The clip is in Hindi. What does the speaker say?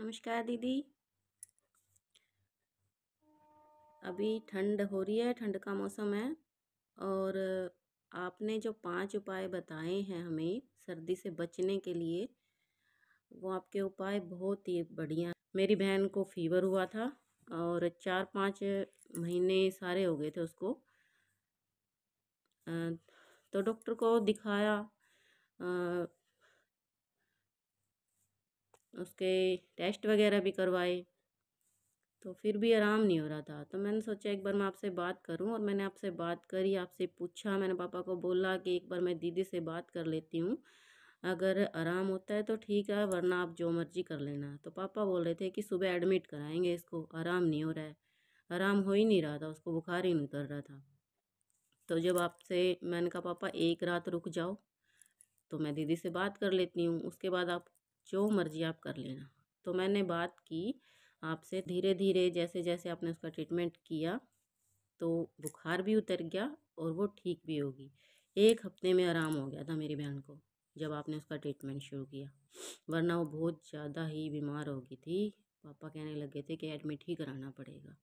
नमस्कार दीदी अभी ठंड हो रही है ठंड का मौसम है और आपने जो पांच उपाय बताए हैं हमें सर्दी से बचने के लिए वो आपके उपाय बहुत ही बढ़िया मेरी बहन को फीवर हुआ था और चार पाँच महीने सारे हो गए थे उसको तो डॉक्टर को दिखाया उसके टेस्ट वगैरह भी करवाए तो फिर भी आराम नहीं हो रहा था तो मैंने सोचा एक बार मैं आपसे बात करूं और मैंने आपसे बात करी आपसे पूछा मैंने पापा को बोला कि एक बार मैं दीदी से बात कर लेती हूं अगर आराम होता है तो ठीक है वरना आप जो मर्जी कर लेना तो पापा बोल रहे थे कि सुबह एडमिट कराएंगे इसको आराम नहीं हो रहा है आराम हो ही नहीं रहा था उसको बुखार ही नहीं उतर रहा था तो जब आपसे मैंने कहा पापा एक रात रुक जाओ तो मैं दीदी से बात कर लेती हूँ उसके बाद आप जो मर्ज़ी आप कर लेना तो मैंने बात की आपसे धीरे धीरे जैसे जैसे आपने उसका ट्रीटमेंट किया तो बुखार भी उतर गया और वो ठीक भी होगी एक हफ्ते में आराम हो गया था मेरी बहन को जब आपने उसका ट्रीटमेंट शुरू किया वरना वो बहुत ज़्यादा ही बीमार हो गई थी पापा कहने लगे थे कि एडमिट ही कराना पड़ेगा